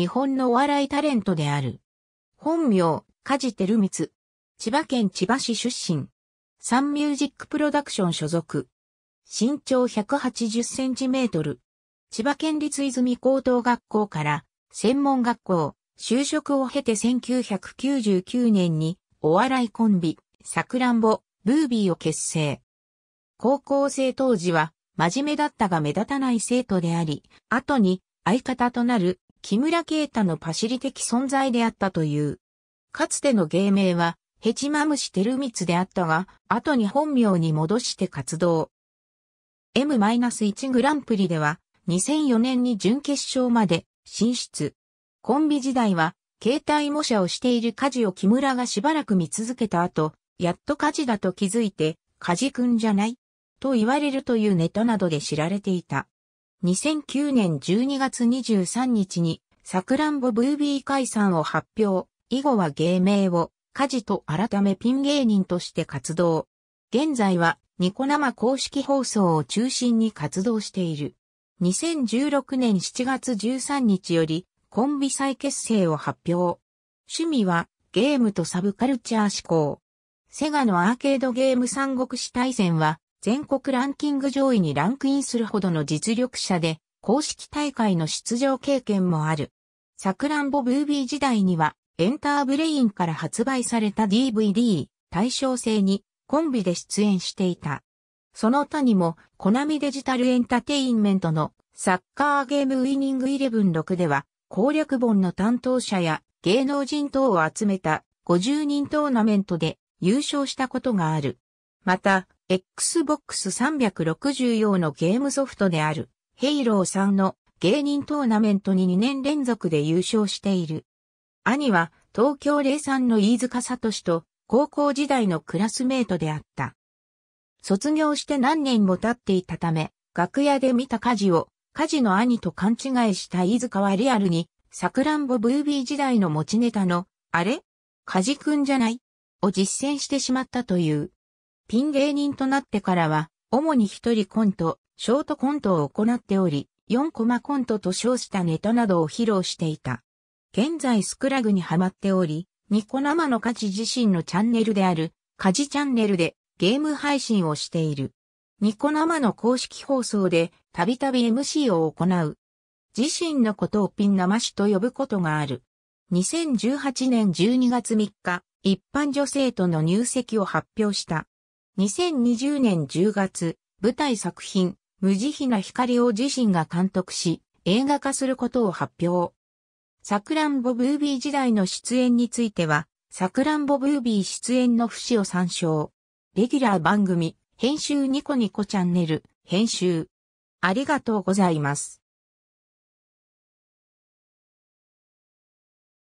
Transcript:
日本のお笑いタレントである。本名、梶照光。千葉県千葉市出身。サンミュージックプロダクション所属。身長180センチメートル。千葉県立泉高等学校から専門学校、就職を経て1999年にお笑いコンビ、さくらんぼ、ブービーを結成。高校生当時は真面目だったが目立たない生徒であり、後に相方となる木村慶太のパシリ的存在であったという。かつての芸名は、ヘチマムシテルミツであったが、後に本名に戻して活動。M-1 グランプリでは、2004年に準決勝まで進出。コンビ時代は、携帯模写をしている家事を木村がしばらく見続けた後、やっと家事だと気づいて、家事くんじゃないと言われるというネタなどで知られていた。2009年12月23日に、サクランボブービー解散を発表、以後は芸名を、カジと改めピン芸人として活動。現在は、ニコ生公式放送を中心に活動している。2016年7月13日より、コンビ再結成を発表。趣味は、ゲームとサブカルチャー思考。セガのアーケードゲーム三国志大戦は、全国ランキング上位にランクインするほどの実力者で、公式大会の出場経験もある。サクランボブービー時代には、エンターブレインから発売された DVD、対象性にコンビで出演していた。その他にも、コナミデジタルエンタテインメントのサッカーゲームウィニング116では、攻略本の担当者や芸能人等を集めた50人トーナメントで優勝したことがある。また、Xbox 360用のゲームソフトである、ヘイロー3の芸人トーナメントに2年連続で優勝している。兄は東京03の飯塚聡と高校時代のクラスメートであった。卒業して何年も経っていたため、楽屋で見た火事を火事の兄と勘違いした飯塚はリアルに、さくらんぼブービー時代の持ちネタの、あれ火事くんじゃないを実践してしまったという。ピン芸人となってからは、主に一人コント、ショートコントを行っており、4コマコントと称したネタなどを披露していた。現在スクラグにハマっており、ニコ生のカジ自身のチャンネルである、カジチャンネルでゲーム配信をしている。ニコ生の公式放送でたびたび MC を行う。自身のことをピン生しと呼ぶことがある。2018年12月3日、一般女性との入籍を発表した。2020年10月、舞台作品、無慈悲な光を自身が監督し、映画化することを発表。サクランボブービー時代の出演については、サクランボブービー出演の節を参照。レギュラー番組、編集ニコニコチャンネル、編集。ありがとうございます。